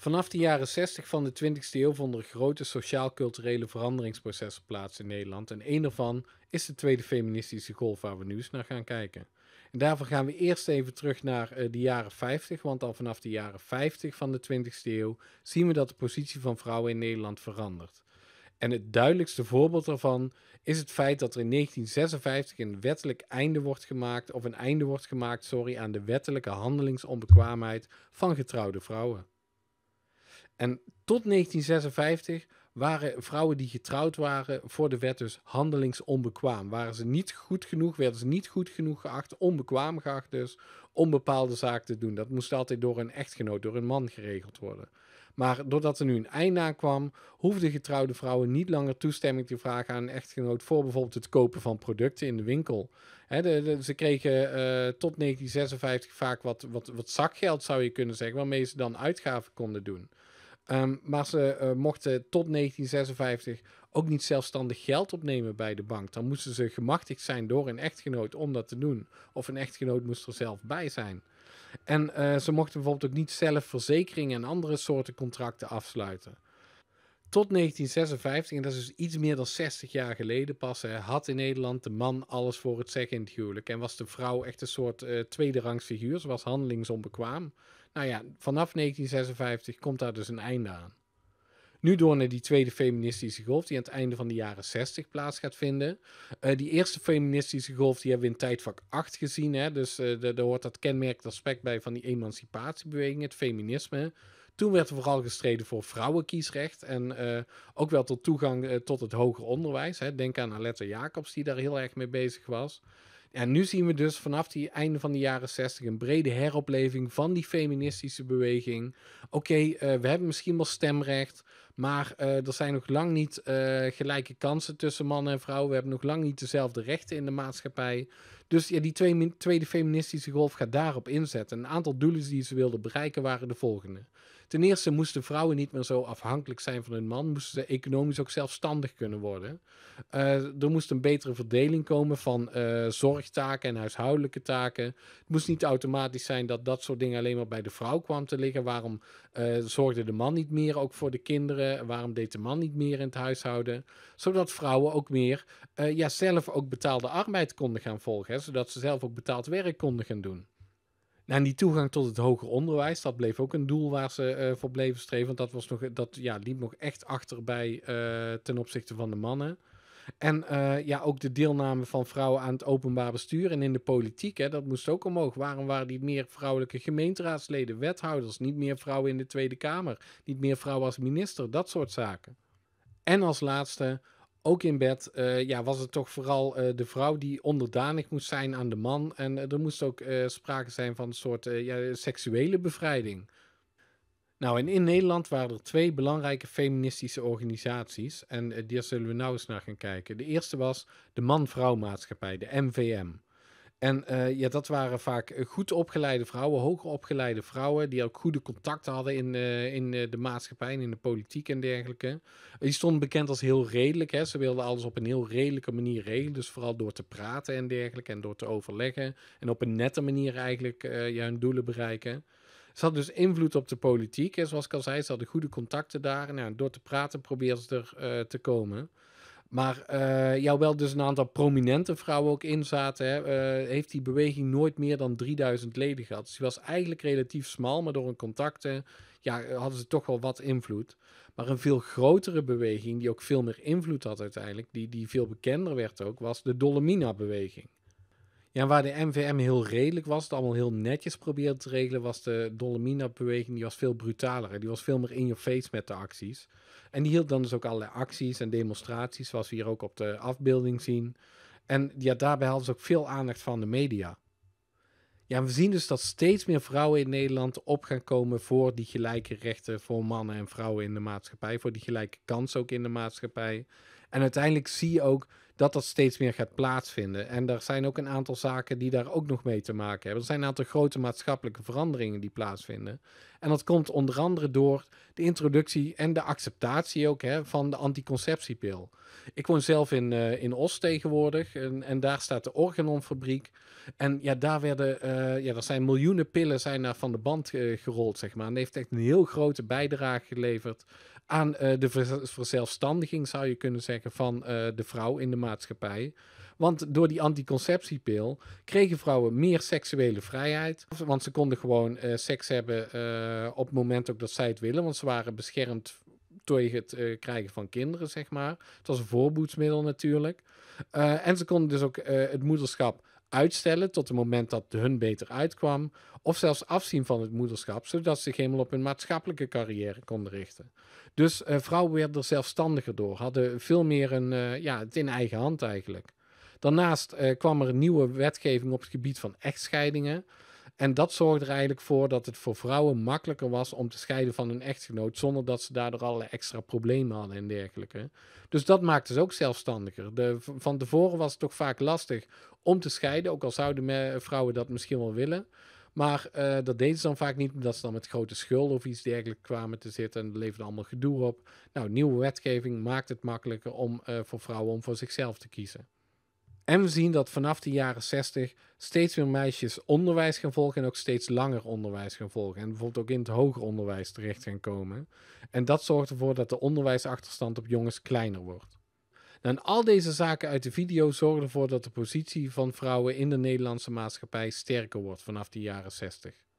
Vanaf de jaren 60 van de 20e eeuw vonden er grote sociaal-culturele veranderingsprocessen plaats in Nederland. En een daarvan is de tweede feministische golf waar we nu eens naar gaan kijken. En daarvoor gaan we eerst even terug naar eh, de jaren 50, want al vanaf de jaren 50 van de 20e eeuw zien we dat de positie van vrouwen in Nederland verandert. En het duidelijkste voorbeeld daarvan is het feit dat er in 1956 een wettelijk einde wordt gemaakt, of een einde wordt gemaakt, sorry, aan de wettelijke handelingsonbekwaamheid van getrouwde vrouwen. En tot 1956 waren vrouwen die getrouwd waren voor de wet dus handelingsonbekwaam. Waren ze niet goed genoeg, werden ze niet goed genoeg geacht, onbekwaam geacht dus, om bepaalde zaken te doen. Dat moest altijd door een echtgenoot, door een man geregeld worden. Maar doordat er nu een einde aan kwam, hoefden getrouwde vrouwen niet langer toestemming te vragen aan een echtgenoot voor bijvoorbeeld het kopen van producten in de winkel. ze kregen eh, tot 1956 vaak wat, wat, wat zakgeld, zou je kunnen zeggen, waarmee ze dan uitgaven konden doen. Ehm, maar ze eh, mochten tot 1956 ook niet zelfstandig geld opnemen bij de bank. Dan moesten ze gemachtigd zijn door een echtgenoot om dat te doen. Of een echtgenoot moest er zelf bij zijn. En eh, ze mochten bijvoorbeeld ook niet zelf verzekeringen en andere soorten contracten afsluiten. Tot 1956, en dat is dus iets meer dan 60 jaar geleden pas, had in Nederland de man alles voor het zeggen in het huwelijk. En was de vrouw echt een soort eh, tweederangsfiguur, rangs figuur. Ze was handelingsonbekwaam. Nou ja, vanaf 1956 komt daar dus een einde aan. Nu door naar die tweede feministische golf, die aan het einde van de jaren 60 plaats gaat vinden. Eh, die eerste feministische golf, die hebben we in tijdvak 8 gezien. Hè? Dus eh, daar hoort dat kenmerkend aspect bij van die emancipatiebeweging, het feminisme. Toen werd er vooral gestreden voor vrouwenkiesrecht en eh, ook wel tot toegang eh, tot het hoger onderwijs. Hè. Denk aan Aletta Jacobs die daar heel erg mee bezig was. En nu zien we dus vanaf het einde van de jaren 60 een brede heropleving van die feministische beweging. Oké, eh, we hebben misschien wel stemrecht, maar uh, er zijn nog lang niet eh, gelijke kansen tussen mannen en vrouwen. We hebben nog lang niet dezelfde rechten in de maatschappij. Dus ja, die tweede feministische golf gaat daarop inzetten. Een aantal doelen die ze wilden bereiken waren de volgende. Ten eerste moesten vrouwen niet meer zo afhankelijk zijn van hun man. Moesten ze economisch ook zelfstandig kunnen worden. Eh, er moest een betere verdeling komen van zorgtaken en huishoudelijke taken. Het moest niet automatisch zijn dat dat soort dingen alleen maar bij de vrouw kwam te liggen. Waarom zorgde de man niet meer ook voor de kinderen? Waarom deed de man niet meer in het huishouden? Zodat vrouwen ook meer eh, ja, zelf ook betaalde arbeid konden gaan volgen. Hè? Zodat ze zelf ook betaald werk konden gaan doen. en nou, die toegang tot het hoger onderwijs, dat bleef ook een doel waar ze eh, voor bleven streven. Want dat, was nog, dat ja, liep nog echt achterbij eh, ten opzichte van de mannen. En eh, ja, ook de deelname van vrouwen aan het openbaar bestuur en in de politiek, hè, dat moest ook omhoog. Waarom waren die meer vrouwelijke gemeenteraadsleden, wethouders, niet meer vrouwen in de Tweede Kamer, niet meer vrouwen als minister, dat soort zaken. En als laatste, ook in bed, eh, ja, was het toch vooral eh, de vrouw die onderdanig moest zijn aan de man. En er moest ook sprake zijn van een soort ja, seksuele bevrijding. Nou, en in Nederland waren er twee belangrijke feministische organisaties. En die eh, daar zullen we nou eens naar gaan kijken. De eerste was de Man-Vrouw Maatschappij, de MVM. En eh, ja, dat waren vaak eh, goed opgeleide vrouwen, hoger opgeleide vrouwen, die ook goede contacten hadden in, in de maatschappij en in de politiek en dergelijke. Die stonden bekend als heel redelijk. Hè. Ze wilden alles op een heel redelijke manier regelen. Dus vooral door te praten en dergelijke en door te overleggen. En op een nette manier eigenlijk uh, ja, hun doelen bereiken. Ze had dus invloed op de politiek. En zoals ik al zei, ze hadden goede contacten daar. Nou, door te praten probeerde ze er eh, te komen. Maar uh, eh, wel dus een aantal prominente vrouwen ook in zaten, hè, eh, heeft die beweging nooit meer dan 3000 leden gehad. Dus die was eigenlijk relatief smal, maar door hun contacten ja, hadden ze toch wel wat invloed. Maar een veel grotere beweging, die ook veel meer invloed had uiteindelijk, die, die veel bekender werd ook, was de Dolomina-beweging. Ja, waar de MVM heel redelijk was, het allemaal heel netjes probeerde te regelen, was de Dolomina-beweging, die was veel brutaler. Hè? Die was veel meer in your face met de acties. En die hield dan dus ook allerlei acties en demonstraties, zoals we hier ook op de afbeelding zien. En ja, daarbij hadden ze ook veel aandacht van de media. Ja, we zien dus dat steeds meer vrouwen in Nederland op gaan komen voor die gelijke rechten voor mannen en vrouwen in de maatschappij, voor die gelijke kansen ook in de maatschappij. En uiteindelijk zie je ook dat dat steeds meer gaat plaatsvinden. En er zijn ook een aantal zaken die daar ook nog mee te maken hebben. Er zijn een aantal grote maatschappelijke veranderingen die plaatsvinden. En dat komt onder andere door de introductie en de acceptatie ook hè, van de anticonceptiepil. Ik woon zelf in, uh, in Os tegenwoordig en, en daar staat de Organonfabriek. En ja, daar werden, eh, ja, er zijn miljoenen pillen zijn van de band eh, gerold, zeg maar. En heeft echt een heel grote bijdrage geleverd aan eh, de verzelfstandiging, zou je kunnen zeggen, van eh, de vrouw in de maatschappij. Want door die anticonceptiepil kregen vrouwen meer seksuele vrijheid. Want ze konden gewoon eh, seks hebben op het moment ook dat zij het willen. Want ze waren beschermd tegen het krijgen van kinderen, zeg maar. Het was een voorboedsmiddel natuurlijk. en ze konden dus ook het moederschap uitstellen tot het moment dat hun beter uitkwam, of zelfs afzien van het moederschap, zodat ze zich helemaal op hun maatschappelijke carrière konden richten. Dus eh, vrouwen werden er zelfstandiger door, hadden veel meer een, eh, ja, het in eigen hand eigenlijk. Daarnaast eh, kwam er een nieuwe wetgeving op het gebied van echtscheidingen. En dat zorgde er eigenlijk voor dat het voor vrouwen makkelijker was om te scheiden van hun echtgenoot. zonder dat ze daardoor alle extra problemen hadden en dergelijke. Dus dat maakte ze ook zelfstandiger. De, van tevoren was het toch vaak lastig om te scheiden. Ook al zouden vrouwen dat misschien wel willen. Maar eh, dat deden ze dan vaak niet, omdat ze dan met grote schulden of iets dergelijks kwamen te zitten. En dat leverde allemaal gedoe op. Nou, nieuwe wetgeving maakt het makkelijker om, eh, voor vrouwen om voor zichzelf te kiezen. En we zien dat vanaf de jaren 60 steeds meer meisjes onderwijs gaan volgen en ook steeds langer onderwijs gaan volgen. En bijvoorbeeld ook in het hoger onderwijs terecht gaan komen. En dat zorgt ervoor dat de onderwijsachterstand op jongens kleiner wordt. Nou, en al deze zaken uit de video zorgen ervoor dat de positie van vrouwen in de Nederlandse maatschappij sterker wordt vanaf de jaren 60.